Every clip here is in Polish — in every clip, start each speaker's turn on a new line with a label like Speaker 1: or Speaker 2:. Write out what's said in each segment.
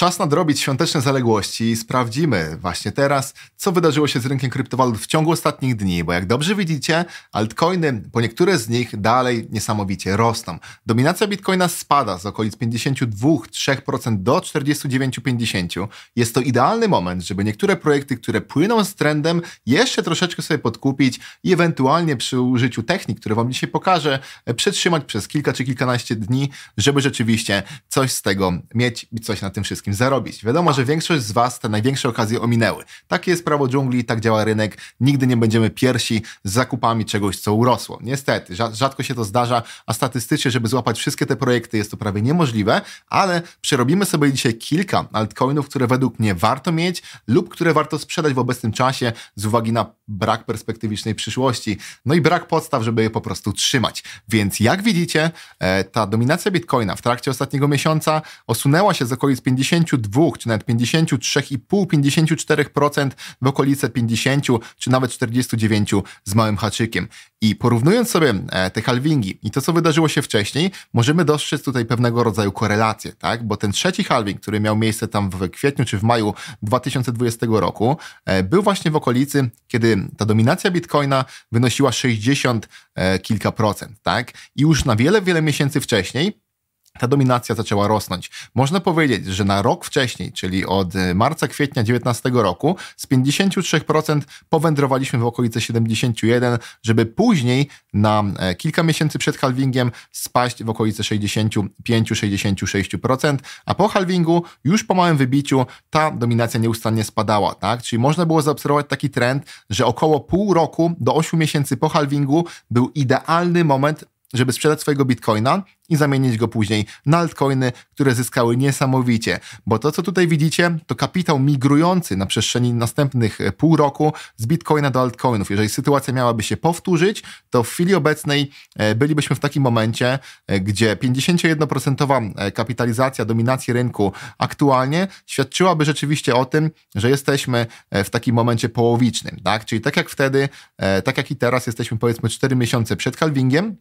Speaker 1: Czas nadrobić świąteczne zaległości i sprawdzimy właśnie teraz, co wydarzyło się z rynkiem kryptowalut w ciągu ostatnich dni, bo jak dobrze widzicie, altcoiny, po niektóre z nich dalej niesamowicie rosną. Dominacja bitcoina spada z okolic 52-3% do 49-50. Jest to idealny moment, żeby niektóre projekty, które płyną z trendem, jeszcze troszeczkę sobie podkupić i ewentualnie przy użyciu technik, które Wam dzisiaj pokażę, przetrzymać przez kilka czy kilkanaście dni, żeby rzeczywiście coś z tego mieć i coś na tym wszystkim wszystkim zarobić. Wiadomo, że większość z Was te największe okazje ominęły. Takie jest prawo dżungli, tak działa rynek. Nigdy nie będziemy pierwsi z zakupami czegoś, co urosło. Niestety, rzadko się to zdarza, a statystycznie, żeby złapać wszystkie te projekty, jest to prawie niemożliwe, ale przerobimy sobie dzisiaj kilka altcoinów, które według mnie warto mieć lub które warto sprzedać w obecnym czasie z uwagi na brak perspektywicznej przyszłości, no i brak podstaw, żeby je po prostu trzymać. Więc jak widzicie, e, ta dominacja bitcoina w trakcie ostatniego miesiąca osunęła się z okolic 52 czy nawet 53,5-54% w okolice 50 czy nawet 49 z małym haczykiem. I porównując sobie e, te halvingi i to, co wydarzyło się wcześniej, możemy dostrzec tutaj pewnego rodzaju korelację, tak? Bo ten trzeci halving, który miał miejsce tam w kwietniu czy w maju 2020 roku, e, był właśnie w okolicy, kiedy ta dominacja Bitcoina wynosiła 60 e, kilka procent, tak? I już na wiele, wiele miesięcy wcześniej ta dominacja zaczęła rosnąć. Można powiedzieć, że na rok wcześniej, czyli od e, marca, kwietnia 2019 roku, z 53% powędrowaliśmy w okolice 71, żeby później na e, kilka miesięcy przed halvingiem spaść w okolice 65-66%, a po halvingu, już po małym wybiciu, ta dominacja nieustannie spadała, tak? Czyli można było zaobserwować taki trend, że około pół roku do 8 miesięcy po halvingu był idealny moment żeby sprzedać swojego bitcoina i zamienić go później na altcoiny, które zyskały niesamowicie. Bo to, co tutaj widzicie, to kapitał migrujący na przestrzeni następnych e, pół roku z bitcoina do altcoinów. Jeżeli sytuacja miałaby się powtórzyć, to w chwili obecnej e, bylibyśmy w takim momencie, e, gdzie 51% kapitalizacja dominacji rynku aktualnie świadczyłaby rzeczywiście o tym, że jesteśmy w takim momencie połowicznym. Tak? Czyli tak jak wtedy, tak jak i teraz jesteśmy powiedzmy 4 miesiące przed halvingiem,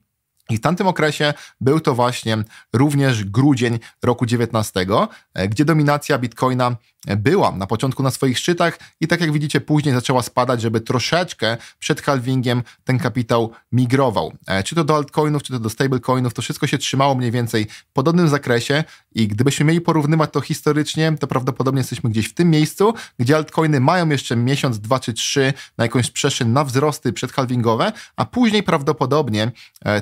Speaker 1: i w tamtym okresie był to właśnie również grudzień roku 19, e, gdzie dominacja bitcoina e, była na początku na swoich szczytach i tak jak widzicie później zaczęła spadać, żeby troszeczkę przed halvingiem ten kapitał migrował. E, czy to do altcoinów, czy to do stablecoinów, to wszystko się trzymało mniej więcej w podobnym zakresie i gdybyśmy mieli porównywać to historycznie, to prawdopodobnie jesteśmy gdzieś w tym miejscu, gdzie altcoiny mają jeszcze miesiąc, dwa czy trzy na jakąś przestrzeń na wzrosty przedhalvingowe, a później prawdopodobnie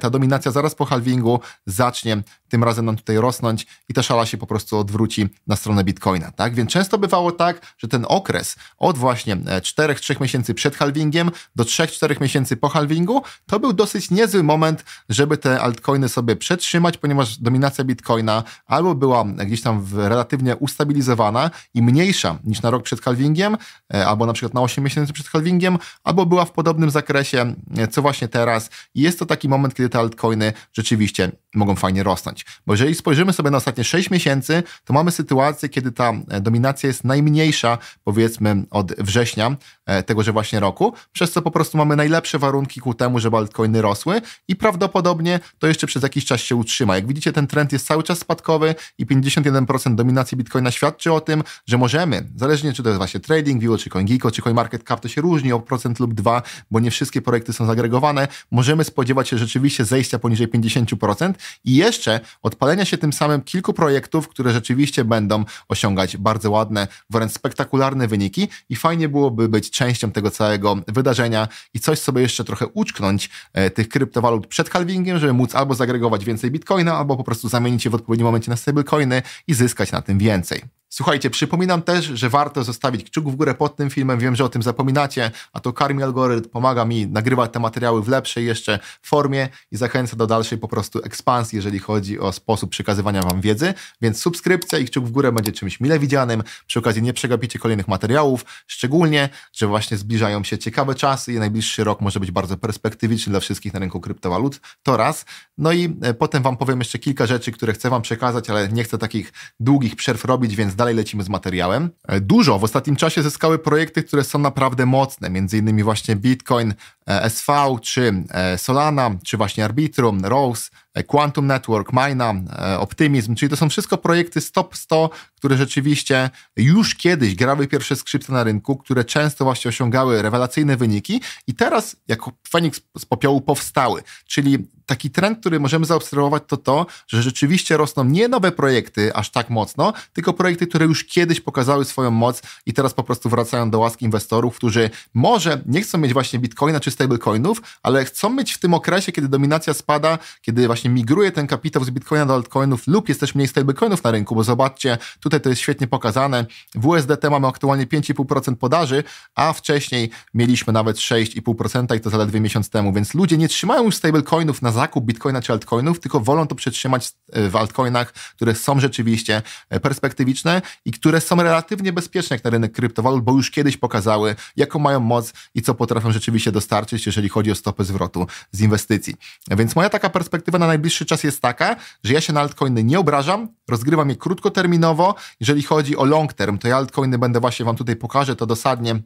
Speaker 1: ta dominacja zaraz po halvingu zacznie tym razem nam tutaj rosnąć i ta szala się po prostu odwróci na stronę Bitcoina, tak? Więc często bywało tak, że ten okres od właśnie 4-3 e, miesięcy przed halvingiem do 3-4 miesięcy po halvingu to był dosyć niezły moment, żeby te altcoiny sobie przetrzymać, ponieważ dominacja Bitcoina albo była gdzieś tam relatywnie ustabilizowana i mniejsza niż na rok przed halvingiem, e, albo na przykład na 8 miesięcy przed halvingiem, albo była w podobnym zakresie, e, co właśnie teraz. I jest to taki moment, kiedy te altcoiny altcoiny rzeczywiście mogą fajnie rosnąć. Bo jeżeli spojrzymy sobie na ostatnie 6 miesięcy, to mamy sytuację, kiedy ta e, dominacja jest najmniejsza, powiedzmy od września, E, tegoże właśnie roku, przez co po prostu mamy najlepsze warunki ku temu, żeby altcoiny rosły i prawdopodobnie to jeszcze przez jakiś czas się utrzyma. Jak widzicie, ten trend jest cały czas spadkowy i 51% dominacji Bitcoina świadczy o tym, że możemy, zależnie czy to jest właśnie TradingView, czy CoinGeeko, czy CoinMarketCap, to się różni o procent lub dwa, bo nie wszystkie projekty są zagregowane, możemy spodziewać się rzeczywiście zejścia poniżej 50% i jeszcze odpalenia się tym samym kilku projektów, które rzeczywiście będą osiągać bardzo ładne, wręcz spektakularne wyniki i fajnie byłoby być częścią tego całego wydarzenia i coś sobie jeszcze trochę uczknąć e, tych kryptowalut przed halvingiem, żeby móc albo zagregować więcej bitcoina, albo po prostu zamienić je w odpowiednim momencie na stablecoiny i zyskać na tym więcej. Słuchajcie, przypominam też, że warto zostawić kciuk w górę pod tym filmem. Wiem, że o tym zapominacie, a to karmi algorytm, pomaga mi nagrywać te materiały w lepszej jeszcze formie i zachęca do dalszej po prostu ekspansji, jeżeli chodzi o sposób przekazywania Wam wiedzy. Więc subskrypcja i kciuk w górę będzie czymś mile widzianym. Przy okazji nie przegapicie kolejnych materiałów, szczególnie, że właśnie zbliżają się ciekawe czasy i najbliższy rok może być bardzo perspektywiczny dla wszystkich na rynku kryptowalut. To raz. No i e, potem Wam powiem jeszcze kilka rzeczy, które chcę Wam przekazać, ale nie chcę takich długich przerw robić, więc dalej dalej lecimy z materiałem. E, dużo w ostatnim czasie zyskały projekty, które są naprawdę mocne, między innymi właśnie Bitcoin, e, SV, czy e, Solana, czy właśnie Arbitrum, Rose, Quantum Network, Mina, Optimism, czyli to są wszystko projekty stop 100, które rzeczywiście już kiedyś grały pierwsze skrzypce na rynku, które często właśnie osiągały rewelacyjne wyniki i teraz jako Feniks z popiołu powstały, czyli taki trend, który możemy zaobserwować, to to, że rzeczywiście rosną nie nowe projekty aż tak mocno, tylko projekty, które już kiedyś pokazały swoją moc i teraz po prostu wracają do łaski inwestorów, którzy może nie chcą mieć właśnie bitcoina czy stablecoinów, ale chcą mieć w tym okresie, kiedy dominacja spada, kiedy właśnie migruje ten kapitał z bitcoina do altcoinów lub jest też mniej stablecoinów na rynku, bo zobaczcie, tutaj to jest świetnie pokazane. W USDT mamy aktualnie 5,5% podaży, a wcześniej mieliśmy nawet 6,5% i to zaledwie miesiąc temu, więc ludzie nie trzymają już stablecoinów na zakup bitcoina czy altcoinów, tylko wolą to przetrzymać e, w altcoinach, które są rzeczywiście e, perspektywiczne i które są relatywnie bezpieczne jak na rynek kryptowalut, bo już kiedyś pokazały, jaką mają moc i co potrafią rzeczywiście dostarczyć, jeżeli chodzi o stopę zwrotu z inwestycji. Więc moja taka perspektywa na najbliższy czas jest taka, że ja się na altcoiny nie obrażam, rozgrywam je krótkoterminowo. Jeżeli chodzi o long term, to ja altcoiny będę właśnie Wam tutaj pokażę to dosadnie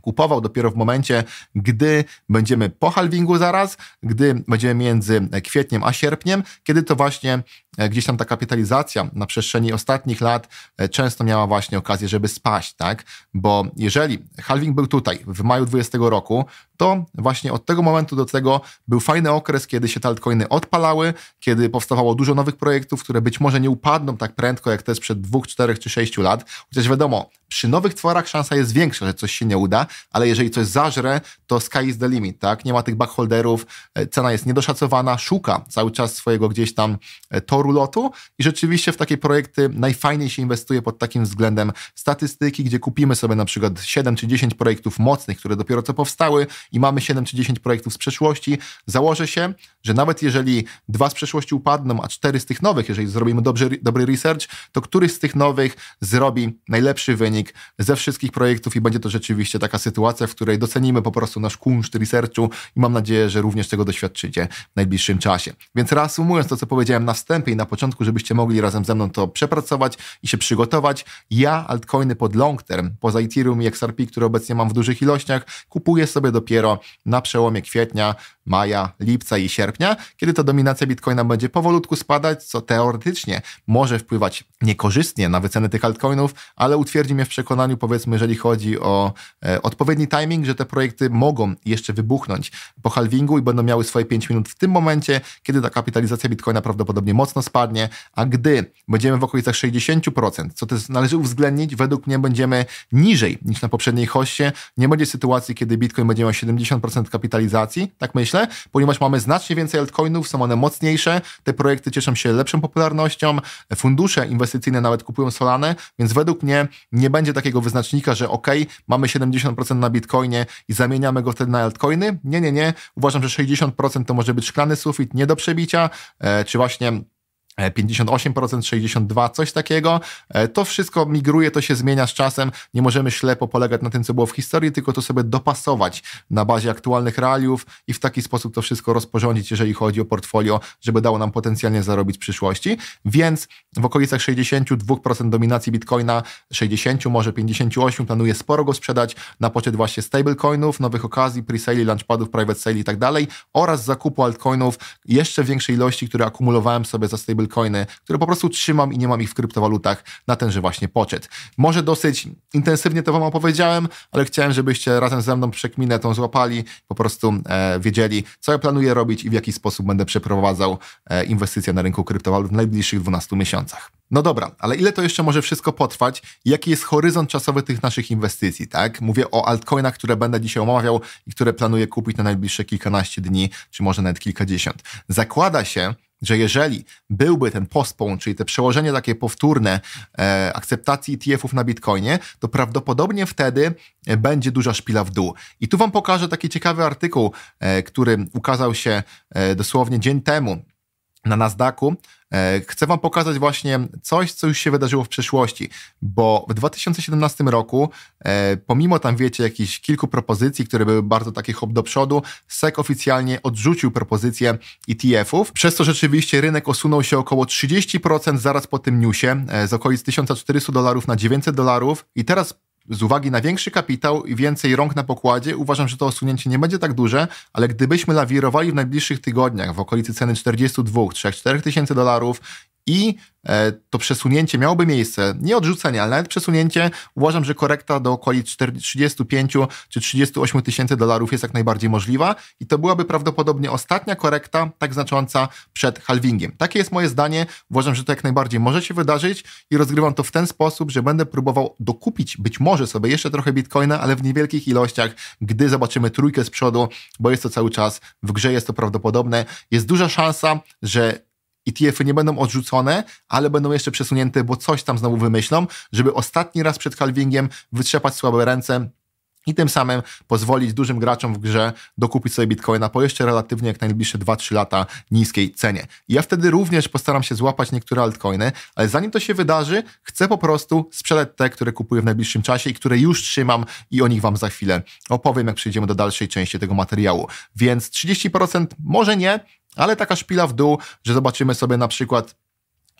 Speaker 1: kupował dopiero w momencie, gdy będziemy po halvingu zaraz, gdy będziemy między kwietniem a sierpniem, kiedy to właśnie E, gdzieś tam ta kapitalizacja na przestrzeni ostatnich lat e, często miała właśnie okazję, żeby spaść, tak? Bo jeżeli halving był tutaj w maju 20 roku, to właśnie od tego momentu do tego był fajny okres, kiedy się te altcoiny odpalały, kiedy powstawało dużo nowych projektów, które być może nie upadną tak prędko jak te sprzed dwóch, czterech czy sześciu lat, chociaż wiadomo, przy nowych tworach szansa jest większa, że coś się nie uda, ale jeżeli coś zażre, to sky is the limit, tak? Nie ma tych backholderów, e, cena jest niedoszacowana, szuka cały czas swojego gdzieś tam toru rolotu lotu i rzeczywiście w takie projekty najfajniej się inwestuje pod takim względem statystyki, gdzie kupimy sobie na przykład 7 czy 10 projektów mocnych, które dopiero co powstały i mamy 7 czy 10 projektów z przeszłości. Założę się, że nawet jeżeli dwa z przeszłości upadną, a cztery z tych nowych, jeżeli zrobimy dobrze, dobry research, to któryś z tych nowych zrobi najlepszy wynik ze wszystkich projektów i będzie to rzeczywiście taka sytuacja, w której docenimy po prostu nasz kunszt researchu i mam nadzieję, że również tego doświadczycie w najbliższym czasie. Więc reasumując to, co powiedziałem na wstępie, lepiej na początku, żebyście mogli razem ze mną to przepracować i się przygotować. Ja altcoiny pod long term, poza Ethereum i XRP, które obecnie mam w dużych ilościach, kupuję sobie dopiero na przełomie kwietnia, maja, lipca i sierpnia, kiedy to dominacja bitcoina będzie powolutku spadać, co teoretycznie może wpływać niekorzystnie na wyceny tych altcoinów, ale utwierdzi mnie w przekonaniu, powiedzmy, jeżeli chodzi o e, odpowiedni timing, że te projekty mogą jeszcze wybuchnąć po halvingu i będą miały swoje 5 minut w tym momencie, kiedy ta kapitalizacja bitcoina prawdopodobnie mocno spadnie, a gdy będziemy w okolicach 60%, co też należy uwzględnić, według mnie będziemy niżej niż na poprzedniej hoście, nie będzie sytuacji, kiedy bitcoin będzie miał 70% kapitalizacji, tak myślę, ręce, ponieważ mamy znacznie więcej altcoinów, są one mocniejsze, te projekty cieszą się lepszą popularnością, fundusze inwestycyjne nawet kupują solane więc według mnie nie będzie takiego wyznacznika, że ok, mamy 70% na Bitcoinie i zamieniamy go wtedy na altcoiny. Nie, nie, nie. Uważam, że 60% to może być szklany sufit, nie do przebicia, e, czy właśnie 58%, e, 62%, coś takiego. E, to wszystko migruje, to się zmienia z czasem. Nie możemy ślepo polegać na tym, co było w historii, tylko to sobie dopasować na bazie aktualnych realiów i w taki sposób to wszystko rozporządzić, jeżeli chodzi o portfolio, żeby dało nam potencjalnie zarobić w przyszłości. Więc w okolicach 62% dominacji bitcoina, 60, może 58, planuję sporo go sprzedać na poczet właśnie stablecoinów, nowych okazji, pre-sale, launchpadów, private sale i tak dalej oraz zakupu altcoinów jeszcze większej ilości, które akumulowałem sobie za stable stablecoiny, które po prostu trzymam i nie mam ich w kryptowalutach na tenże właśnie poczet. Może dosyć intensywnie to Wam opowiedziałem, ale chciałem, żebyście razem ze mną przekminę tą złapali, po prostu e, wiedzieli, co ja planuję robić i w jaki sposób będę przeprowadzał e, inwestycje na rynku kryptowalut w najbliższych 12 miesiącach. No dobra, ale ile to jeszcze może wszystko potrwać? Jaki jest horyzont czasowy tych naszych inwestycji, tak? Mówię o altcoinach, które będę dzisiaj omawiał i które planuję kupić na najbliższe kilkanaście dni, czy może nawet kilkadziesiąt. Zakłada się, że jeżeli byłby ten postpone, czyli te przełożenie takie powtórne e, akceptacji ETF-ów na Bitcoinie, to prawdopodobnie wtedy e, będzie duża szpila w dół. I tu Wam pokażę taki ciekawy artykuł, e, który ukazał się e, dosłownie dzień temu na Nasdaqu E, chcę Wam pokazać właśnie coś, co już się wydarzyło w przeszłości, bo w 2017 roku, e, pomimo tam wiecie jakichś kilku propozycji, które były bardzo takie hop do przodu, SEC oficjalnie odrzucił propozycję ETF-ów, przez co rzeczywiście rynek osunął się około 30% zaraz po tym newsie, e, z okolic 1400 dolarów na 900 dolarów i teraz z uwagi na większy kapitał i więcej rąk na pokładzie, uważam, że to osunięcie nie będzie tak duże, ale gdybyśmy lawirowali w najbliższych tygodniach w okolicy ceny 42-3-4 tysięcy dolarów i e, to przesunięcie miałoby miejsce, nie odrzucenie, ale nawet przesunięcie, uważam, że korekta do okolic 35 czy 38 tysięcy dolarów jest jak najbardziej możliwa i to byłaby prawdopodobnie ostatnia korekta tak znacząca przed halvingiem. Takie jest moje zdanie, uważam, że to jak najbardziej może się wydarzyć i rozgrywam to w ten sposób, że będę próbował dokupić być może sobie jeszcze trochę bitcoina, ale w niewielkich ilościach, gdy zobaczymy trójkę z przodu, bo jest to cały czas w grze, jest to prawdopodobne. Jest duża szansa, że ETF-y nie będą odrzucone, ale będą jeszcze przesunięte, bo coś tam znowu wymyślą, żeby ostatni raz przed halvingiem wytrzepać słabe ręce i tym samym pozwolić dużym graczom w grze dokupić sobie bitcoina po jeszcze relatywnie jak najbliższe 2-3 lata niskiej cenie. I ja wtedy również postaram się złapać niektóre altcoiny, ale zanim to się wydarzy, chcę po prostu sprzedać te, które kupuję w najbliższym czasie i które już trzymam i o nich Wam za chwilę opowiem, jak przejdziemy do dalszej części tego materiału. Więc 30% może nie, ale taka szpila w dół, że zobaczymy sobie na przykład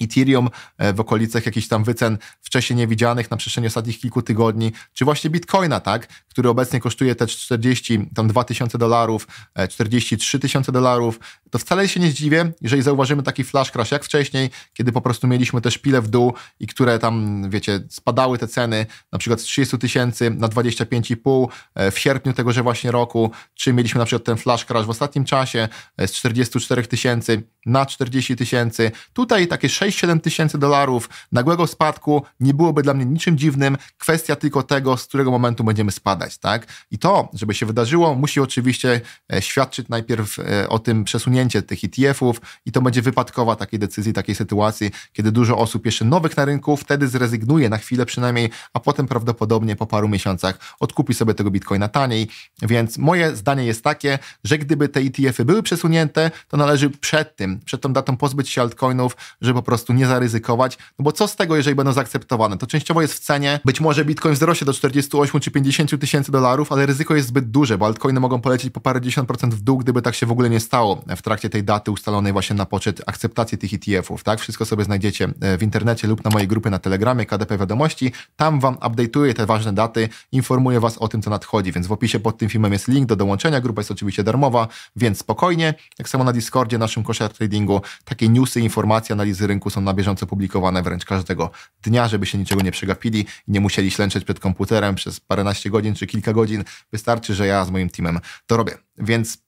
Speaker 1: Ethereum e, w okolicach jakichś tam wycen wcześniej niewidzianych na przestrzeni ostatnich kilku tygodni, czy właśnie Bitcoina, tak, który obecnie kosztuje te 40, tam 2 tysiące dolarów, 43 e, tysiące dolarów, to wcale się nie zdziwię, jeżeli zauważymy taki flash crash jak wcześniej, kiedy po prostu mieliśmy te szpile w dół i które tam, wiecie, spadały te ceny na przykład z 30 tysięcy na 25,5 e, w sierpniu tegoże właśnie roku, czy mieliśmy na przykład ten flash crash w ostatnim czasie e, z 44 tysięcy na 40 tysięcy. Tutaj takie 6-7 tysięcy dolarów nagłego spadku nie byłoby dla mnie niczym dziwnym. Kwestia tylko tego, z którego momentu będziemy spadać tak? I to, żeby się wydarzyło, musi oczywiście e, świadczyć najpierw e, o tym przesunięcie tych ETF-ów i to będzie wypadkowa takiej decyzji, takiej sytuacji, kiedy dużo osób jeszcze nowych na rynku wtedy zrezygnuje na chwilę przynajmniej, a potem prawdopodobnie po paru miesiącach odkupi sobie tego bitcoina taniej. Więc moje zdanie jest takie, że gdyby te ETF-y były przesunięte, to należy przed tym, przed tą datą pozbyć się altcoinów, żeby po prostu nie zaryzykować, no bo co z tego, jeżeli będą zaakceptowane? To częściowo jest w cenie, być może bitcoin wzrośnie do 48 czy 50 tysięcy tysięcy dolarów, ale ryzyko jest zbyt duże, bo altcoiny mogą polecieć po parędziesiąt procent w dół, gdyby tak się w ogóle nie stało w trakcie tej daty ustalonej właśnie na poczet akceptacji tych ETF-ów, tak? Wszystko sobie znajdziecie e, w internecie lub na mojej grupie na Telegramie KDP Wiadomości. Tam wam update'uję te ważne daty, informuję was o tym, co nadchodzi, więc w opisie pod tym filmem jest link do dołączenia, grupa jest oczywiście darmowa, więc spokojnie. Jak samo na Discordzie, naszym kosza tradingu, takie newsy, informacje, analizy rynku są na bieżąco publikowane wręcz każdego dnia, żeby się niczego nie przegapili i nie musieli ślęczeć przed komputerem przez paręnaście godzin czy kilka godzin. Wystarczy, że ja z moim teamem to robię. Więc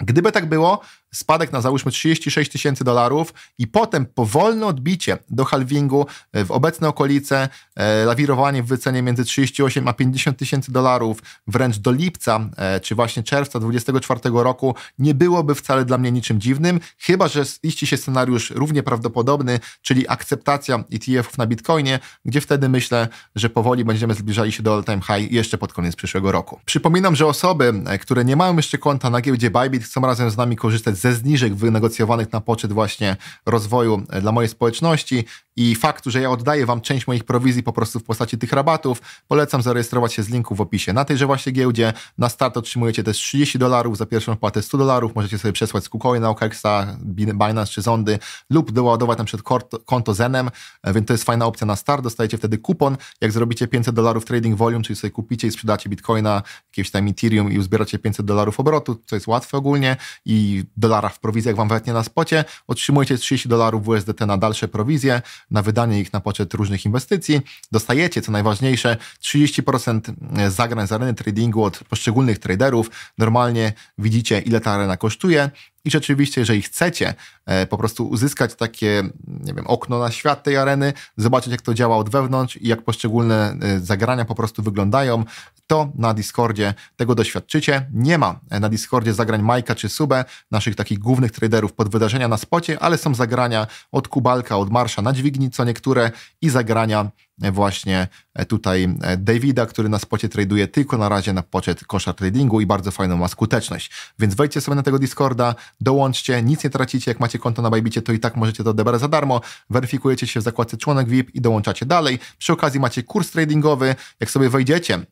Speaker 1: Gdyby tak było, spadek na załóżmy 36 tysięcy dolarów i potem powolne odbicie do halvingu e, w obecne okolice, e, lawirowanie w wycenie między 38 a 50 tysięcy dolarów wręcz do lipca e, czy właśnie czerwca 2024 roku nie byłoby wcale dla mnie niczym dziwnym, chyba że iści się scenariusz równie prawdopodobny, czyli akceptacja ETF-ów na Bitcoinie, gdzie wtedy myślę, że powoli będziemy zbliżali się do all-time high jeszcze pod koniec przyszłego roku. Przypominam, że osoby, e, które nie mają jeszcze konta na giełdzie Bybit, chcą razem z nami korzystać ze zniżek wynegocjowanych na poczet właśnie rozwoju e, dla mojej społeczności i faktu, że ja oddaję Wam część moich prowizji po prostu w postaci tych rabatów, polecam zarejestrować się z linku w opisie. Na tejże właśnie giełdzie na start otrzymujecie też 30 dolarów, za pierwszą wpłatę 100 dolarów, możecie sobie przesłać z KuCoina, OKEXa, Binance czy Zondy lub doładować tam przed konto Zenem, e, więc to jest fajna opcja na start, dostajecie wtedy kupon, jak zrobicie 500 dolarów trading volume, czyli sobie kupicie i sprzedacie Bitcoina, jakieś tam Ethereum i uzbieracie 500 dolarów obrotu, co jest łatwe ogólnie i do dolara w prowizjach Wam wetnie na spocie, otrzymujecie 30 dolarów USDT na dalsze prowizje, na wydanie ich na poczet różnych inwestycji, dostajecie, co najważniejsze, 30% e, zagrań z areny tradingu od poszczególnych traderów, normalnie widzicie ile ta arena kosztuje, i rzeczywiście, jeżeli chcecie e, po prostu uzyskać takie, nie wiem, okno na świat tej areny, zobaczyć jak to działa od wewnątrz i jak poszczególne e, zagrania po prostu wyglądają, to na Discordzie tego doświadczycie. Nie ma e, na Discordzie zagrań Majka czy Subę, naszych takich głównych traderów pod wydarzenia na spocie, ale są zagrania od Kubalka, od Marsza na dźwigni, co niektóre i zagrania właśnie e, tutaj e, Davida, który na spocie traduje tylko na razie na poczet kosza tradingu i bardzo fajną ma skuteczność. Więc wejdźcie sobie na tego Discorda, dołączcie, nic nie tracicie, jak macie konto na Bajbicie, to i tak możecie to odebrać za darmo, weryfikujecie się w zakładce członek VIP i dołączacie dalej. Przy okazji macie kurs tradingowy, jak sobie wejdziecie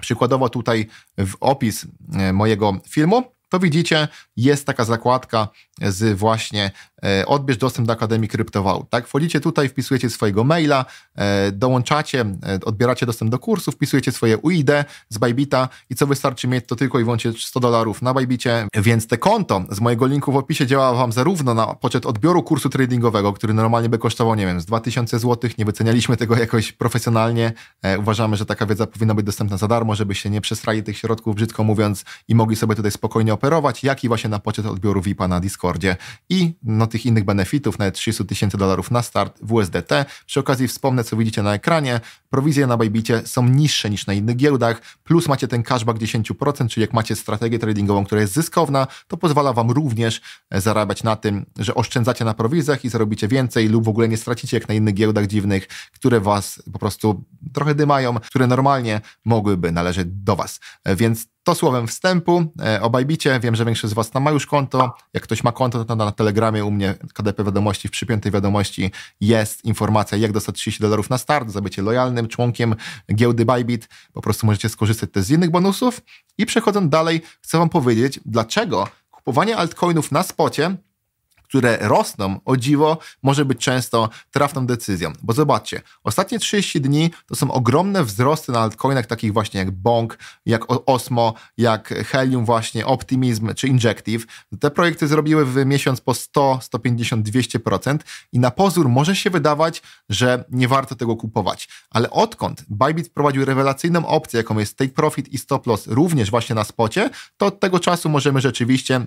Speaker 1: Przykładowo tutaj w opis e, mojego filmu to widzicie, jest taka zakładka z właśnie e, odbierz dostęp do Akademii Kryptowalut. Tak? Wchodzicie tutaj, wpisujecie swojego maila, e, dołączacie, e, odbieracie dostęp do kursu, wpisujecie swoje UID z Bybita i co wystarczy mieć, to tylko i wyłącznie 100 dolarów na Bybicie, więc te konto z mojego linku w opisie działa Wam zarówno na poczet odbioru kursu tradingowego, który normalnie by kosztował, nie wiem, z 2000 zł, nie wycenialiśmy tego jakoś profesjonalnie, uważamy, że taka wiedza powinna być dostępna za darmo, żeby się nie przesrali tych środków, brzydko mówiąc, i mogli sobie tutaj spokojnie operować, jak i właśnie na pociet odbioru VIP-a na Discordzie i no, tych innych benefitów, nawet 300 tysięcy dolarów na start w USDT. Przy okazji wspomnę, co widzicie na ekranie, prowizje na Bajbicie są niższe niż na innych giełdach, plus macie ten cashback 10%, czyli jak macie strategię tradingową, która jest zyskowna, to pozwala Wam również e, zarabiać na tym, że oszczędzacie na prowizjach i zarobicie więcej lub w ogóle nie stracicie jak na innych giełdach dziwnych, które Was po prostu trochę dymają, które normalnie mogłyby należeć do Was. E, więc to słowem wstępu e, o Bajbicie. Wiem, że większość z Was tam ma już konto. Jak ktoś ma konto, to na, na Telegramie u mnie KDP Wiadomości, w przypiętej wiadomości jest informacja, jak dostać 30 dolarów na start, za bycie lojalnym członkiem giełdy Bybit. Po prostu możecie skorzystać też z innych bonusów. I przechodząc dalej, chcę Wam powiedzieć, dlaczego kupowanie altcoinów na spocie które rosną, o dziwo, może być często trafną decyzją. Bo zobaczcie, ostatnie 30 dni to są ogromne wzrosty na altcoinach takich właśnie jak Bong, jak Osmo, jak Helium właśnie, Optimism czy Injective. Te projekty zrobiły w miesiąc po 100, 150, 200% i na pozór może się wydawać, że nie warto tego kupować. Ale odkąd Bybit wprowadził rewelacyjną opcję, jaką jest Take Profit i Stop Loss również właśnie na spocie, to od tego czasu możemy rzeczywiście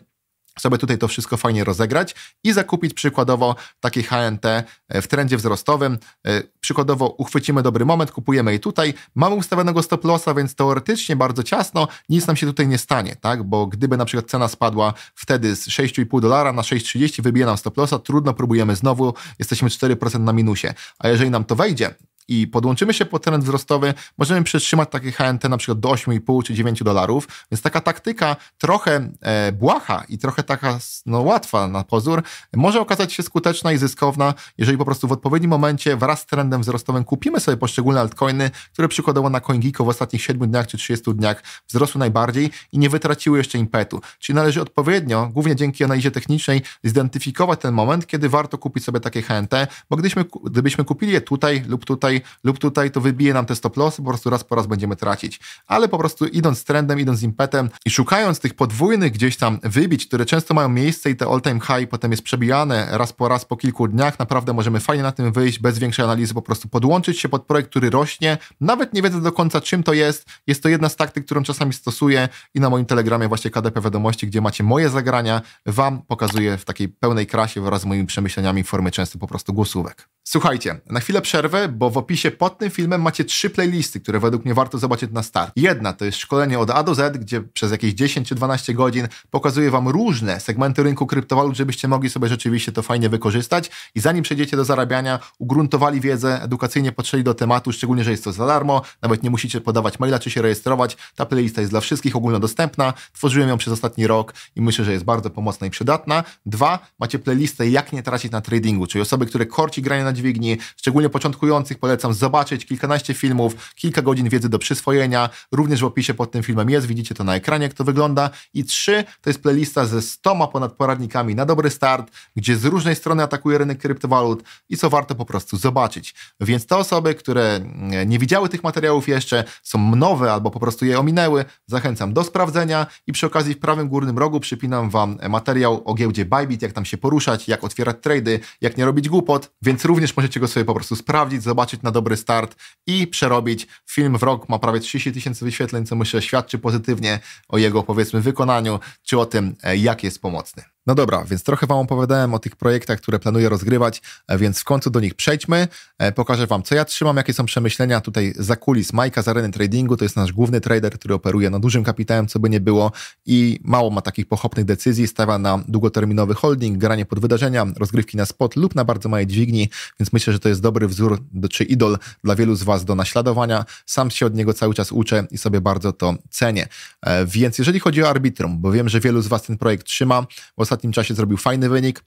Speaker 1: sobie tutaj to wszystko fajnie rozegrać i zakupić przykładowo takie HNT e, w trendzie wzrostowym. E, przykładowo uchwycimy dobry moment, kupujemy je tutaj. Mamy ustawionego stop lossa, więc teoretycznie bardzo ciasno, nic nam się tutaj nie stanie, tak? Bo gdyby na przykład cena spadła wtedy z 6,5 dolara na 6,30, wybije nam stop lossa, trudno, próbujemy znowu, jesteśmy 4% na minusie. A jeżeli nam to wejdzie, i podłączymy się po trend wzrostowy, możemy przetrzymać takie HNT na przykład do 8,5 czy 9 dolarów, więc taka taktyka trochę e, błaha i trochę taka no, łatwa na pozór może okazać się skuteczna i zyskowna, jeżeli po prostu w odpowiednim momencie wraz z trendem wzrostowym kupimy sobie poszczególne altcoiny, które przykładowo na CoinGeeko w ostatnich 7 dniach czy 30 dniach wzrosły najbardziej i nie wytraciły jeszcze impetu. Czyli należy odpowiednio, głównie dzięki analizie technicznej, zidentyfikować ten moment, kiedy warto kupić sobie takie HNT, bo gdybyśmy, gdybyśmy kupili je tutaj lub tutaj tutaj lub tutaj, to wybije nam te stop lossy, po prostu raz po raz będziemy tracić. Ale po prostu idąc trendem, idąc z impetem i szukając tych podwójnych gdzieś tam wybić, które często mają miejsce i te all-time high potem jest przebijane raz po raz po kilku dniach, naprawdę możemy fajnie na tym wyjść, bez większej analizy po prostu podłączyć się pod projekt, który rośnie. Nawet nie wiedzę do końca czym to jest. Jest to jedna z taktyk, którą czasami stosuję i na moim telegramie właśnie KDP Wiadomości, gdzie macie moje zagrania, wam pokazuję w takiej pełnej krasie wraz z moimi przemyśleniami formy często po prostu głosówek. Słuchajcie, na chwilę przerwę, bo w opisie pod tym filmem macie trzy playlisty, które według mnie warto zobaczyć na start. Jedna to jest szkolenie od A do Z, gdzie przez jakieś 10 czy 12 godzin pokazuję Wam różne segmenty rynku kryptowalut, żebyście mogli sobie rzeczywiście to fajnie wykorzystać i zanim przejdziecie do zarabiania, ugruntowali wiedzę, edukacyjnie podszli do tematu, szczególnie, że jest to za darmo, nawet nie musicie podawać maila czy się rejestrować. Ta playlista jest dla wszystkich ogólnodostępna, tworzyłem ją przez ostatni rok i myślę, że jest bardzo pomocna i przydatna. Dwa, macie playlistę jak nie tracić na tradingu, czyli osoby, które korci grają na dźwigni, szczególnie początkujących polecam zobaczyć kilkanaście filmów, kilka godzin wiedzy do przyswojenia. Również w opisie pod tym filmem jest, widzicie to na ekranie, jak to wygląda. I trzy, to jest playlista ze 100 ponad poradnikami na dobry start, gdzie z różnej strony atakuje rynek kryptowalut i co warto po prostu zobaczyć. Więc te osoby, które mm, nie widziały tych materiałów jeszcze, są nowe albo po prostu je ominęły, zachęcam do sprawdzenia i przy okazji w prawym górnym rogu przypinam Wam materiał o giełdzie Bybit, jak tam się poruszać, jak otwierać trady, jak nie robić głupot, więc również również możecie go sobie po prostu sprawdzić, zobaczyć na dobry start i przerobić. Film w rok ma prawie 30 tysięcy wyświetleń, co myślę świadczy pozytywnie o jego, powiedzmy, wykonaniu, czy o tym, e, jak jest pomocny. No dobra, więc trochę Wam opowiadałem o tych projektach, które planuję rozgrywać, e, więc w końcu do nich przejdźmy. E, pokażę Wam, co ja trzymam, jakie są przemyślenia tutaj za kulis Majka z Areny Tradingu. To jest nasz główny trader, który operuje na dużym kapitałem, co by nie było i mało ma takich pochopnych decyzji. Stawia na długoterminowy holding, granie pod wydarzenia, rozgrywki na spot lub na bardzo małej dźwigni, więc myślę, że to jest dobry wzór czy idol dla wielu z Was do naśladowania. Sam się od niego cały czas uczę i sobie bardzo to cenię. E, więc jeżeli chodzi o arbitrum, bo wiem, że wielu z Was ten projekt trzyma, w ostatnim czasie zrobił fajny wynik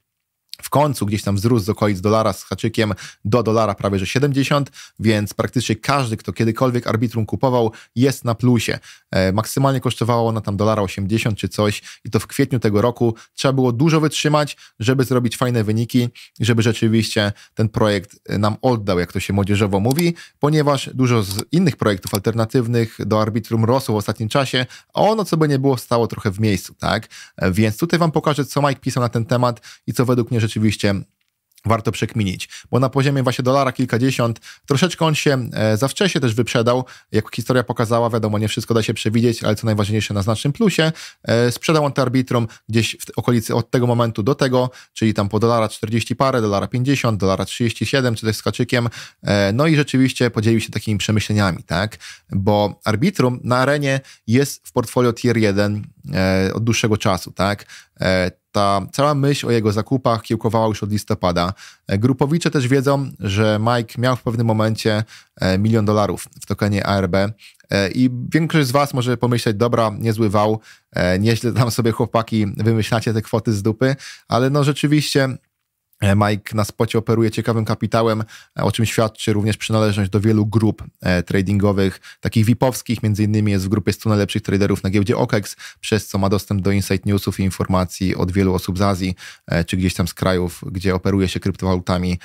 Speaker 1: w końcu gdzieś tam wzrósł z okolic dolara z haczykiem do dolara prawie że 70, więc praktycznie każdy, kto kiedykolwiek arbitrum kupował, jest na plusie. E, maksymalnie kosztowało ona tam dolara 80 czy coś i to w kwietniu tego roku trzeba było dużo wytrzymać, żeby zrobić fajne wyniki, żeby rzeczywiście ten projekt e, nam oddał, jak to się młodzieżowo mówi, ponieważ dużo z innych projektów alternatywnych do arbitrum rosło w ostatnim czasie, a ono, co by nie było, stało trochę w miejscu, tak? E, więc tutaj wam pokażę, co Mike pisał na ten temat i co według mnie rzeczywiście warto przekminić, bo na poziomie właśnie dolara kilkadziesiąt troszeczkę on się e, za wcześnie też wyprzedał, jak historia pokazała, wiadomo, nie wszystko da się przewidzieć, ale co najważniejsze na znacznym plusie, e, sprzedał on te arbitrum gdzieś w okolicy od tego momentu do tego, czyli tam po dolara 40 parę, dolara 50, dolara 37, czy też z kaczykiem, e, no i rzeczywiście podzielił się takimi przemyśleniami, tak, bo arbitrum na arenie jest w portfolio tier 1 od dłuższego czasu, tak, ta cała myśl o jego zakupach kiełkowała już od listopada. E, grupowicze też wiedzą, że Mike miał w pewnym momencie e, milion dolarów w tokenie ARB e, i większość z was może pomyśleć, dobra, niezły wał, nieźle tam sobie chłopaki wymyślacie te kwoty z dupy, ale no rzeczywiście E, Mike na spocie operuje ciekawym kapitałem, e, o czym świadczy również przynależność do wielu grup e, tradingowych, takich VIP-owskich, między innymi jest w grupie 100 najlepszych traderów na giełdzie OKEX, przez co ma dostęp do insight newsów i informacji od wielu osób z Azji, czy gdzieś tam z krajów, gdzie operuje się kryptowalutami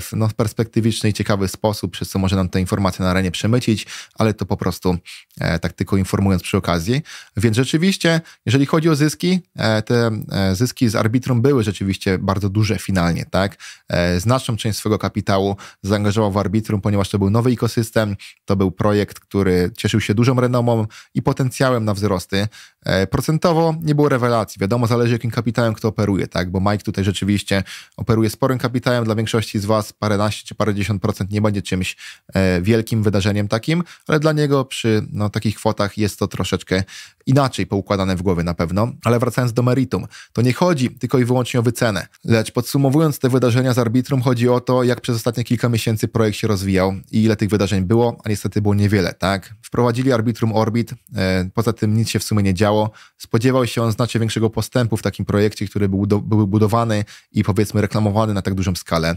Speaker 1: w no, perspektywiczny i ciekawy sposób, przez co może nam te informacje na arenie przemycić, ale to po prostu tak tylko informując przy okazji. Więc rzeczywiście, jeżeli chodzi o zyski, te zyski z Arbitrum były rzeczywiście bardzo duże finalnie, realnie, tak? E, znaczną część swojego kapitału zaangażował w Arbitrum, ponieważ to był nowy ekosystem, to był projekt, który cieszył się dużą renomą i potencjałem na wzrosty. E, procentowo nie było rewelacji. Wiadomo, zależy jakim kapitałem kto operuje, tak? Bo Mike tutaj rzeczywiście operuje sporym kapitałem. Dla większości z Was paręnaście czy parędziesiąt procent nie będzie czymś e, wielkim wydarzeniem takim, ale dla niego przy no, takich kwotach jest to troszeczkę inaczej poukładane w głowie na pewno. Ale wracając do meritum, to nie chodzi tylko i wyłącznie o wycenę. Lecz podsumowując te wydarzenia z arbitrum, chodzi o to, jak przez ostatnie kilka miesięcy projekt się rozwijał i ile tych wydarzeń było, a niestety było niewiele, tak? Wprowadzili arbitrum Orbit, e, poza tym nic się w sumie nie działo Spodziewał się on znacznie większego postępu w takim projekcie, który był, do, był budowany i powiedzmy reklamowany na tak dużą skalę.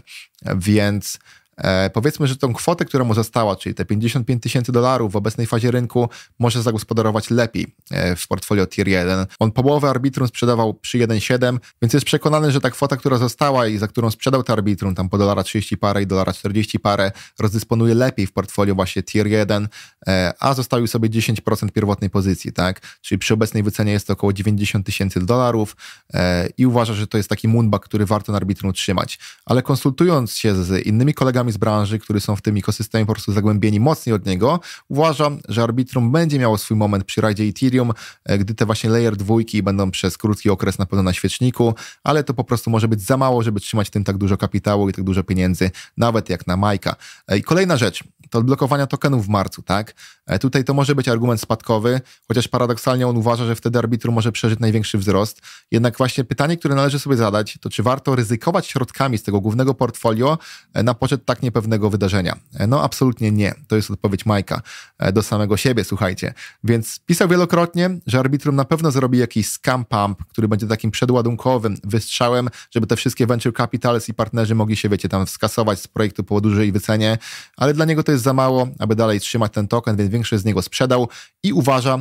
Speaker 1: Więc E, powiedzmy, że tą kwotę, która mu została, czyli te 55 tysięcy dolarów w obecnej fazie rynku, może zagospodarować lepiej e, w portfolio Tier 1. On połowę arbitrum sprzedawał przy 1,7, więc jest przekonany, że ta kwota, która została i za którą sprzedał te arbitrum, tam po dolara 30 parę i dolara 40 parę, rozdysponuje lepiej w portfolio właśnie Tier 1, e, a zostawił sobie 10% pierwotnej pozycji, tak? Czyli przy obecnej wycenie jest to około 90 tysięcy dolarów e, i uważa, że to jest taki moonback, który warto na arbitrum trzymać. Ale konsultując się z innymi kolegami z branży, którzy są w tym ekosystemie po prostu zagłębieni mocniej od niego, uważam, że Arbitrum będzie miało swój moment przy rajdzie Ethereum, e, gdy te właśnie layer dwójki będą przez krótki okres na pewno na świeczniku, ale to po prostu może być za mało, żeby trzymać w tym tak dużo kapitału i tak dużo pieniędzy, nawet jak na Majka. E, I kolejna rzecz, to odblokowania tokenów w marcu, tak? E, tutaj to może być argument spadkowy, chociaż paradoksalnie on uważa, że wtedy arbitrum może przeżyć największy wzrost. Jednak właśnie pytanie, które należy sobie zadać, to czy warto ryzykować środkami z tego głównego portfolio na poczet tak niepewnego wydarzenia? E, no absolutnie nie. To jest odpowiedź Majka e, do samego siebie, słuchajcie. Więc pisał wielokrotnie, że arbitrum na pewno zrobi jakiś scam pump, który będzie takim przedładunkowym wystrzałem, żeby te wszystkie venture capitals i partnerzy mogli się, wiecie, tam skasować z projektu po dużej wycenie, ale dla niego to jest za mało, aby dalej trzymać ten token, więc większość z niego sprzedał i uważa,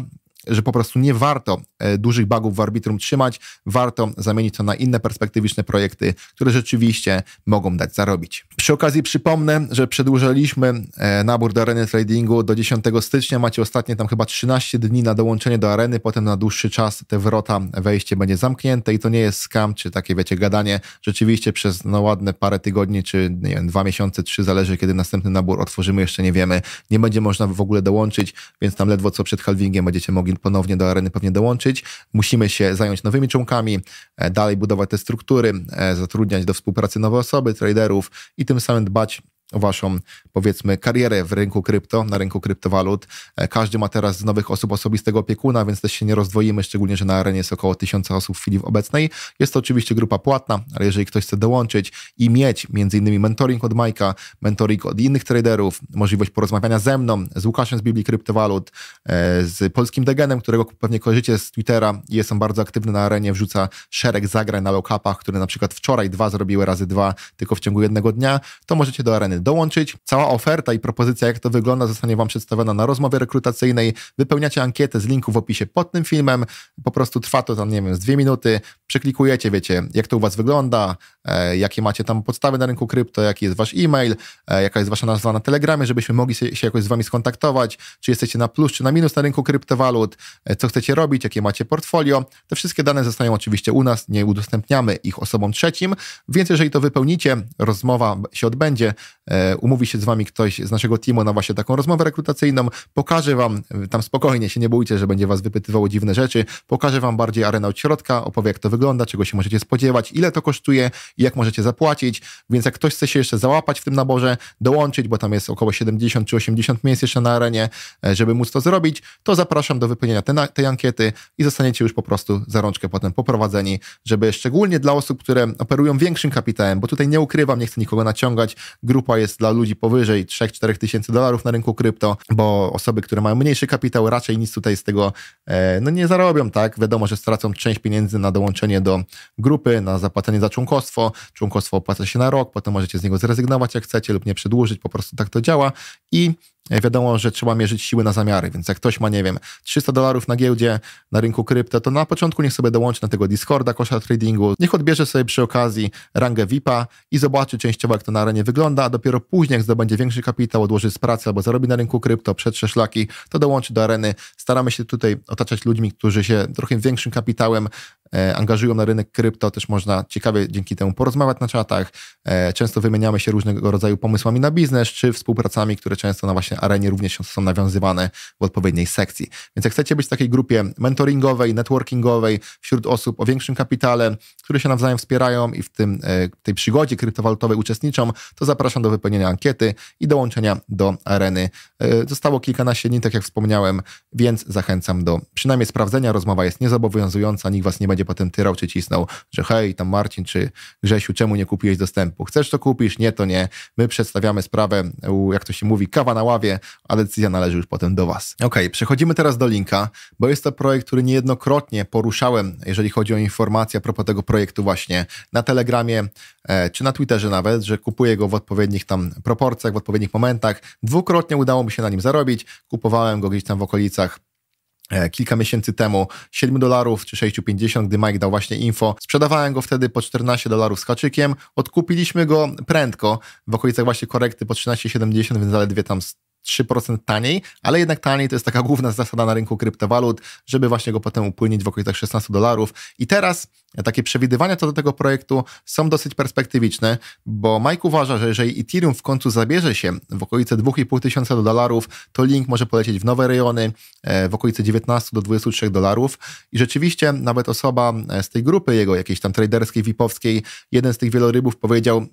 Speaker 1: że po prostu nie warto e, dużych bugów w Arbitrum trzymać, warto zamienić to na inne perspektywiczne projekty, które rzeczywiście mogą dać zarobić. Przy okazji przypomnę, że przedłużyliśmy e, nabór do areny tradingu do 10 stycznia. Macie ostatnie tam chyba 13 dni na dołączenie do areny, potem na dłuższy czas te wrota, e, wejście będzie zamknięte i to nie jest scam, czy takie wiecie, gadanie. Rzeczywiście przez no ładne parę tygodni, czy nie wiem, dwa miesiące, trzy, zależy kiedy następny nabór otworzymy, jeszcze nie wiemy. Nie będzie można w ogóle dołączyć, więc tam ledwo co przed halvingiem będziecie mogli ponownie do areny pewnie dołączyć. Musimy się zająć nowymi członkami, e, dalej budować te struktury, e, zatrudniać do współpracy nowe osoby, traderów i tym samym dbać waszą, powiedzmy, karierę w rynku krypto, na rynku kryptowalut. E, każdy ma teraz z nowych osób osobistego opiekuna, więc też się nie rozdwoimy, szczególnie, że na arenie jest około tysiąca osób w chwili obecnej. Jest to oczywiście grupa płatna, ale jeżeli ktoś chce dołączyć i mieć m.in. mentoring od Majka, mentoring od innych traderów, możliwość porozmawiania ze mną, z Łukaszem z Biblii Kryptowalut, e, z polskim Degenem, którego pewnie kojarzycie z Twittera, jest on bardzo aktywny na arenie, wrzuca szereg zagrań na lokapach, które na przykład wczoraj dwa zrobiły razy dwa, tylko w ciągu jednego dnia, to możecie do areny dołączyć. Cała oferta i propozycja, jak to wygląda, zostanie Wam przedstawiona na rozmowie rekrutacyjnej. Wypełniacie ankietę z linku w opisie pod tym filmem. Po prostu trwa to tam, nie wiem, z dwie minuty. Przeklikujecie, wiecie, jak to u Was wygląda, e, jakie macie tam podstawy na rynku krypto, jaki jest Wasz e-mail, e, jaka jest Wasza nazwa na Telegramie, żebyśmy mogli się, się, jakoś z Wami skontaktować, czy jesteście na plus, czy na minus na rynku kryptowalut, e, co chcecie robić, jakie macie portfolio. Te wszystkie dane zostają oczywiście u nas, nie udostępniamy ich osobom trzecim, więc jeżeli to wypełnicie, rozmowa się odbędzie, E, umówi się z wami ktoś z naszego teamu na właśnie taką rozmowę rekrutacyjną, pokaże wam, e, tam spokojnie się nie bójcie, że będzie was wypytywało dziwne rzeczy, pokaże wam bardziej arenę od środka, opowie jak to wygląda, czego się możecie spodziewać, ile to kosztuje i jak możecie zapłacić, więc jak ktoś chce się jeszcze załapać w tym naborze, dołączyć, bo tam jest około 70 czy 80 miejsc jeszcze na arenie, e, żeby móc to zrobić, to zapraszam do wypełnienia tej ankiety i zostaniecie już po prostu za rączkę potem poprowadzeni, żeby szczególnie dla osób, które operują większym kapitałem, bo tutaj nie ukrywam, nie chcę nikogo naciągać, grupa jest dla ludzi powyżej 3-4 tysięcy dolarów na rynku krypto, bo osoby, które mają mniejszy kapitał, raczej nic tutaj z tego e, no, nie zarobią, tak? Wiadomo, że stracą część pieniędzy na dołączenie do grupy, na zapłacenie za członkostwo. Członkostwo opłaca się na rok, potem możecie z niego zrezygnować jak chcecie lub nie przedłużyć, po prostu tak to działa i E, wiadomo, że trzeba mierzyć siły na zamiary, więc jak ktoś ma, nie wiem, 300 dolarów na giełdzie, na rynku krypto, to na początku niech sobie dołączy na tego Discorda, kosza tradingu, niech odbierze sobie przy okazji rangę VIP-a i zobaczy częściowo, jak to na arenie wygląda, a dopiero później, jak zdobędzie większy kapitał, odłoży z pracy albo zarobi na rynku krypto, przetrze szlaki, to dołączy do areny. Staramy się tutaj otaczać ludźmi, którzy się trochę większym kapitałem e, angażują na rynek krypto, też można ciekawie dzięki temu porozmawiać na czatach. E, często wymieniamy się różnego rodzaju pomysłami na biznes, czy współpracami, które często na właśnie arenie również są nawiązywane w odpowiedniej sekcji. Więc jak chcecie być w takiej grupie mentoringowej, networkingowej, wśród osób o większym kapitale, które się nawzajem wspierają i w tym, e, tej przygodzie kryptowalutowej uczestniczą, to zapraszam do wypełnienia ankiety i dołączenia do areny. E, zostało kilkanaście dni, tak jak wspomniałem, więc zachęcam do przynajmniej sprawdzenia. Rozmowa jest niezobowiązująca, nikt was nie będzie potem tyrał czy cisnął, że hej, tam Marcin czy Grzesiu, czemu nie kupiłeś dostępu? Chcesz to kupisz? Nie, to nie. My przedstawiamy sprawę, jak to się mówi, kawa na ławie, etapie, a decyzja należy już potem do Was. Ok, przechodzimy teraz do linka, bo jest to projekt, który niejednokrotnie poruszałem, jeżeli chodzi o informacje a propos tego projektu właśnie na Telegramie e, czy na Twitterze nawet, że kupuję go w odpowiednich tam proporcjach, w odpowiednich momentach. Dwukrotnie udało mi się na nim zarobić, kupowałem go gdzieś tam w okolicach e, kilka miesięcy temu 7 dolarów czy 6,50, gdy Mike dał właśnie info. Sprzedawałem go wtedy po 14 dolarów z kaczykiem. Odkupiliśmy go prędko w okolicach właśnie korekty po 13,70, więc zaledwie tam 3% taniej, ale jednak taniej to jest taka główna zasada na rynku kryptowalut, żeby właśnie go potem upłynić w okolicach 16 dolarów. I teraz takie przewidywania co do tego projektu są dosyć perspektywiczne, bo Mike uważa, że jeżeli Ethereum w końcu zabierze się w okolice 2500 tysiąca dolarów, to Link może polecieć w nowe rejony e, w okolice 19 do 23 dolarów i rzeczywiście nawet osoba e, z tej grupy jego, jakiejś tam traderskiej, VIP-owskiej, jeden z tych wielorybów powiedział,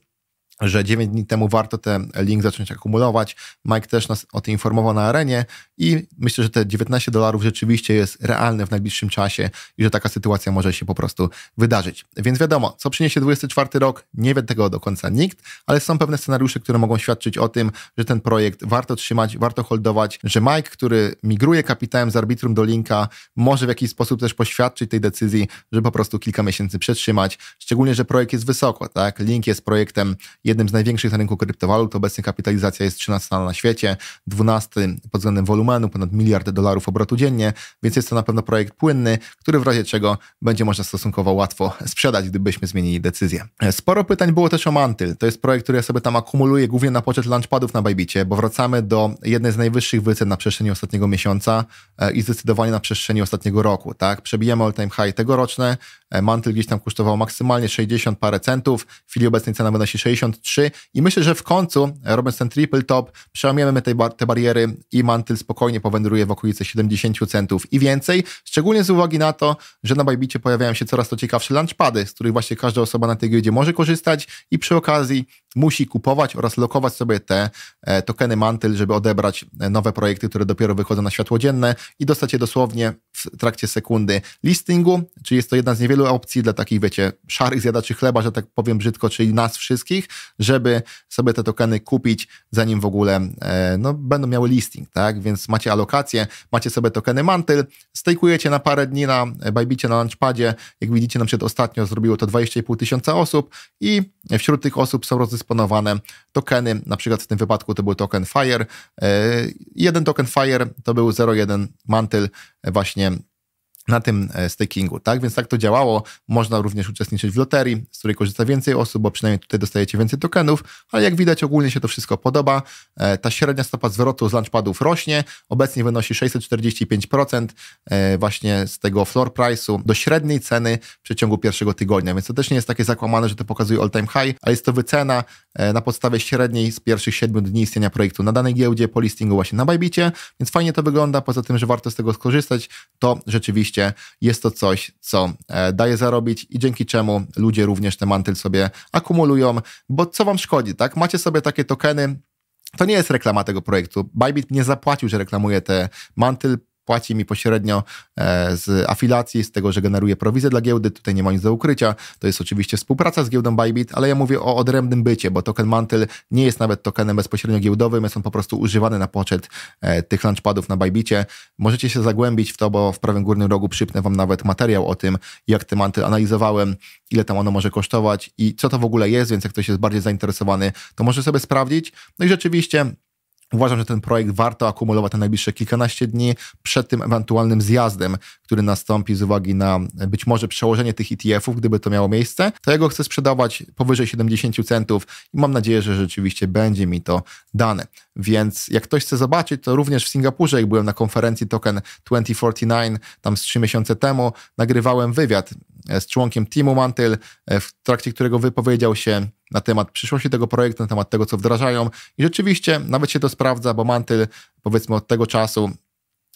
Speaker 1: że 9 dni temu warto ten link zacząć akumulować. Mike też nas o tym informował na arenie i myślę, że te 19 dolarów rzeczywiście jest realne w najbliższym czasie i że taka sytuacja może się po prostu wydarzyć. Więc wiadomo, co przyniesie 24 rok, nie wie tego do końca nikt, ale są pewne scenariusze, które mogą świadczyć o tym, że ten projekt warto trzymać, warto holdować, że Mike, który migruje kapitałem z arbitrum do linka, może w jakiś sposób też poświadczyć tej decyzji, żeby po prostu kilka miesięcy przetrzymać, szczególnie, że projekt jest wysoko, tak? Link jest projektem jednym z największych na rynku kryptowalut. Obecnie kapitalizacja jest 13 na świecie, 12 pod względem wolumenu, ponad miliard dolarów obrotu dziennie, więc jest to na pewno projekt płynny, który w razie czego będzie można stosunkowo łatwo sprzedać, gdybyśmy zmienili decyzję. Sporo pytań było też o Mantyl. To jest projekt, który ja sobie tam akumuluję głównie na poczet launchpadów na Bajbicie, bo wracamy do jednej z najwyższych wycen na przestrzeni ostatniego miesiąca e, i zdecydowanie na przestrzeni ostatniego roku. Tak? Przebijamy all-time high tegoroczne, E, mantyl gdzieś tam kosztował maksymalnie 60 parę centów, w chwili obecnej cena wynosi 63 i myślę, że w końcu e, robiąc ten triple top przełamiemy te, bar te bariery i Mantyl spokojnie powędruje w okolice 70 centów i więcej, szczególnie z uwagi na to, że na Bajbicie pojawiają się coraz to ciekawsze launchpady, z których właśnie każda osoba na tej giełdzie może korzystać i przy okazji musi kupować oraz lokować sobie te e, tokeny Mantyl, żeby odebrać e, nowe projekty, które dopiero wychodzą na światło dzienne i dostać je dosłownie w trakcie sekundy listingu, czyli jest to jedna z niewielu opcji dla takich, wiecie, szarych zjadaczy chleba, że tak powiem brzydko, czyli nas wszystkich, żeby sobie te tokeny kupić, zanim w ogóle e, no, będą miały listing, tak? Więc macie alokację, macie sobie tokeny Mantyl, stejkujecie na parę dni na Bybicie, na Launchpadzie, jak widzicie na przykład ostatnio zrobiło to 25 tysiąca osób i wśród tych osób są rozdysponowane eksponowane tokeny, na przykład w tym wypadku to był token FIRE. E, jeden token FIRE to był 01 mantyl właśnie na tym e, stakingu, tak? Więc tak to działało. Można również uczestniczyć w loterii, z której korzysta więcej osób, bo przynajmniej tutaj dostajecie więcej tokenów, ale jak widać ogólnie się to wszystko podoba. E, ta średnia stopa zwrotu z launchpadów rośnie, obecnie wynosi 645% e, właśnie z tego floor price'u do średniej ceny w przeciągu pierwszego tygodnia, więc to też nie jest takie zakłamane, że to pokazuje all time high, ale jest to wycena na podstawie średniej z pierwszych 7 dni istnienia projektu na danej giełdzie po listingu właśnie na Bybicie, więc fajnie to wygląda, poza tym, że warto z tego skorzystać, to rzeczywiście rzeczywiście jest to coś, co e, daje zarobić i dzięki czemu ludzie również ten mantyl sobie akumulują, bo co wam szkodzi, tak? Macie sobie takie tokeny, to nie jest reklama tego projektu. Bybit nie zapłacił, że reklamuje te mantyl, płaci mi pośrednio e, z afilacji, z tego, że generuje prowizję dla giełdy, tutaj nie ma nic do ukrycia. To jest oczywiście współpraca z giełdą Bybit, ale ja mówię o odrębnym bycie, bo token Mantle nie jest nawet tokenem bezpośrednio giełdowym, jest on po prostu używany na poczet e, tych launchpadów na Bybicie. Możecie się zagłębić w to, bo w prawym górnym rogu przypnę wam nawet materiał o tym, jak te Mantle analizowałem, ile tam ono może kosztować i co to w ogóle jest, więc jak ktoś jest bardziej zainteresowany, to może sobie sprawdzić. No i rzeczywiście Uważam, że ten projekt warto akumulować na najbliższe kilkanaście dni przed tym ewentualnym zjazdem, który nastąpi z uwagi na e, być może przełożenie tych ETF-ów, gdyby to miało miejsce. To ja go chcę sprzedawać powyżej 70 centów i mam nadzieję, że rzeczywiście będzie mi to dane. Więc jak ktoś chce zobaczyć, to również w Singapurze, jak byłem na konferencji Token 2049, tam z 3 miesiące temu, nagrywałem wywiad z członkiem teamu Mantyl, e, w trakcie którego wypowiedział się na temat przyszłości tego projektu, na temat tego, co wdrażają. I rzeczywiście nawet się to sprawdza, bo Mantyl, powiedzmy, od tego czasu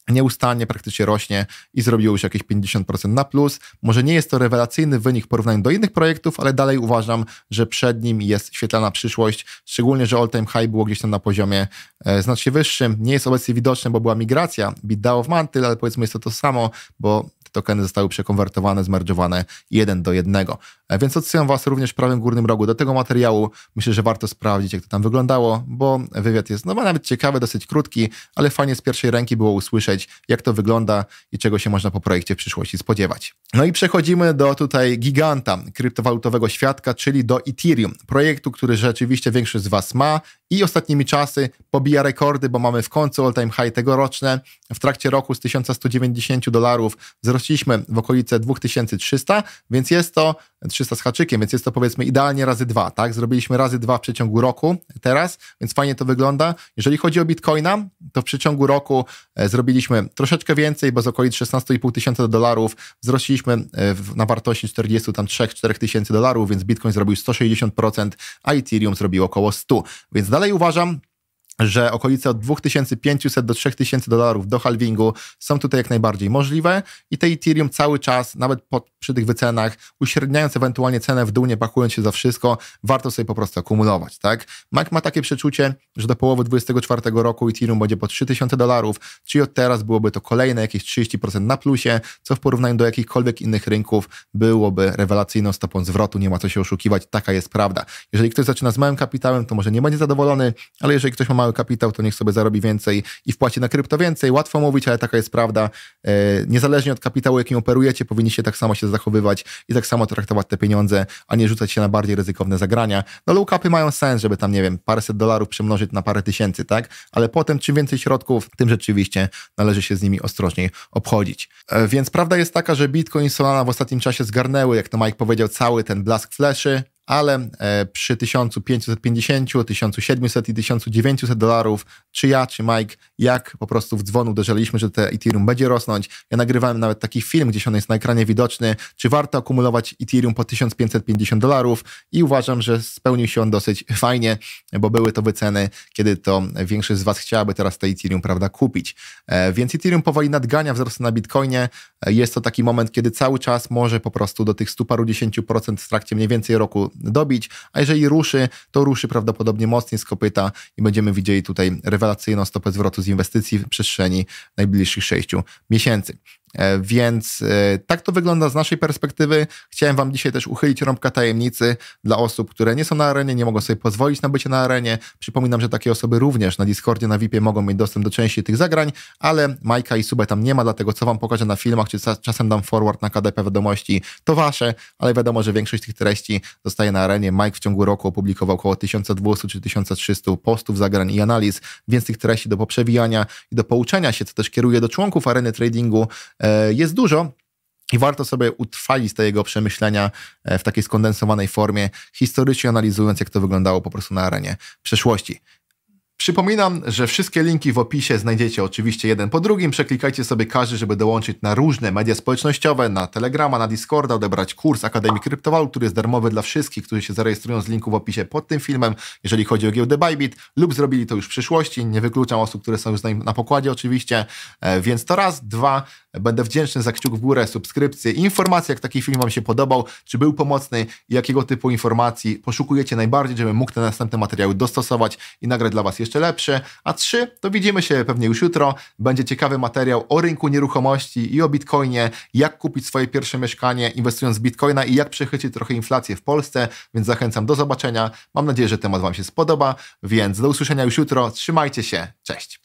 Speaker 1: nieustannie praktycznie rośnie i zrobił już jakieś 50% na plus. Może nie jest to rewelacyjny wynik w porównaniu do innych projektów, ale dalej uważam, że przed nim jest świetlana przyszłość, szczególnie, że all time high było gdzieś tam na poziomie e, znacznie wyższym. Nie jest obecnie widoczne, bo była migracja BitDAO w Mantyl, ale powiedzmy jest to to samo, bo tokeny zostały przekonwertowane, zmerdżowane jeden do jednego. E, więc odsyłam Was również w prawym górnym rogu do tego materiału. Myślę, że warto sprawdzić, jak to tam wyglądało, bo wywiad jest no, nawet ciekawy, dosyć krótki, ale fajnie z pierwszej ręki było usłyszeć, jak to wygląda i czego się można po projekcie w przyszłości spodziewać. No i przechodzimy do tutaj giganta kryptowalutowego świadka, czyli do Ethereum, projektu, który rzeczywiście większość z Was ma i ostatnimi czasy pobija rekordy, bo mamy w końcu all-time high tegoroczne. W trakcie roku z 1190 dolarów uprościliśmy w okolice 2300, więc jest to 300 z haczykiem, więc jest to powiedzmy idealnie razy dwa, tak? Zrobiliśmy razy dwa w przeciągu roku teraz, więc fajnie to wygląda. Jeżeli chodzi o Bitcoina, to w przeciągu roku e, zrobiliśmy troszeczkę więcej, bo z okolic 16,5 tysiąca dolarów wzrosliśmy e, na wartości 40 tam 3-4 tysięcy dolarów, więc Bitcoin zrobił 160%, a Ethereum zrobił około 100. Więc dalej uważam, że okolice od 2500 do 3000 dolarów do halvingu są tutaj jak najbardziej możliwe i te Ethereum cały czas, nawet przy tych wycenach, uśredniając ewentualnie cenę w dół, nie pakując się za wszystko, warto sobie po prostu akumulować, tak? Mike ma takie przeczucie, że do połowy 2024 roku Ethereum będzie po 3000 dolarów, czyli od teraz byłoby to kolejne jakieś 30% na plusie, co w porównaniu do jakichkolwiek innych rynków byłoby rewelacyjną stopą zwrotu, nie ma co się oszukiwać, taka jest prawda. Jeżeli ktoś zaczyna z małym kapitałem, to może nie będzie zadowolony, ale jeżeli ktoś ma mały mały kapitał, to niech sobie zarobi więcej i wpłaci na krypto więcej. Łatwo mówić, ale taka jest prawda. E, niezależnie od kapitału, jakim operujecie, powinniście tak samo się zachowywać i tak samo traktować te pieniądze, a nie rzucać się na bardziej ryzykowne zagrania. No low capy mają sens, żeby tam, nie wiem, paręset dolarów przemnożyć na parę tysięcy, tak? Ale potem czym więcej środków, tym rzeczywiście należy się z nimi ostrożniej obchodzić. E, więc prawda jest taka, że Bitcoin i Solana w ostatnim czasie zgarnęły, jak to Mike powiedział, cały ten blask fleszy, ale e, przy 1550, 1700 i 1900 dolarów, czy ja, czy Mike, jak po prostu w dzwon uderzyliśmy, że te Ethereum będzie rosnąć. Ja nagrywałem nawet taki film, gdzie on jest na ekranie widoczny, czy warto akumulować Ethereum po 1550 dolarów i uważam, że spełnił się on dosyć fajnie, bo były to wyceny, kiedy to większość z Was chciałaby teraz te Ethereum, prawda, kupić. E, więc Ethereum powoli nadgania wzrost na Bitcoinie. E, jest to taki moment, kiedy cały czas może po prostu do tych 100 paru 10% w trakcie mniej więcej roku dobić, a jeżeli ruszy, to ruszy prawdopodobnie mocniej z kopyta i będziemy widzieli tutaj rewelacyjną stopę zwrotu z inwestycji w przestrzeni najbliższych 6 miesięcy. E, więc e, tak to wygląda z naszej perspektywy. Chciałem Wam dzisiaj też uchylić rąbka tajemnicy dla osób, które nie są na arenie, nie mogą sobie pozwolić na bycie na arenie. Przypominam, że takie osoby również na Discordzie, na VIPie mogą mieć dostęp do części tych zagrań, ale Majka i Subę tam nie ma, dlatego co Wam pokażę na filmach, czy czasem dam forward na KDP wiadomości, to Wasze, ale wiadomo, że większość tych treści zostaje na arenie. Mike w ciągu roku opublikował około 1200 czy 1300 postów, zagrań i analiz, więc tych treści do poprzewijania i do pouczenia się, co też kieruje do członków areny tradingu, E, jest dużo. I warto sobie utrwalić te jego przemyślenia e, w takiej skondensowanej formie, historycznie analizując, jak to wyglądało po prostu na arenie przeszłości. Przypominam, że wszystkie linki w opisie znajdziecie oczywiście jeden po drugim. Przeklikajcie sobie każdy, żeby dołączyć na różne media społecznościowe, na Telegrama, na Discorda, odebrać kurs Akademii Kryptowalut, który jest darmowy dla wszystkich, którzy się zarejestrują z linku w opisie pod tym filmem, jeżeli chodzi o giełdę Bybit lub zrobili to już w przyszłości. Nie wykluczam osób, które są już na pokładzie oczywiście, e, więc to raz. Dwa, będę wdzięczny za kciuk w górę, subskrypcję, informacje, jak taki film Wam się podobał, czy był pomocny, jakiego typu informacji poszukujecie najbardziej, żebym mógł te następne materiały dostosować i nagrać dla Was jeszcze jeszcze lepsze, a trzy to widzimy się pewnie już jutro. Będzie ciekawy materiał o rynku nieruchomości i o bitcoinie, jak kupić swoje pierwsze mieszkanie inwestując w bitcoina i jak przechycić trochę inflację w Polsce, więc zachęcam do zobaczenia. Mam nadzieję, że temat Wam się spodoba, więc do usłyszenia już jutro. Trzymajcie się, cześć!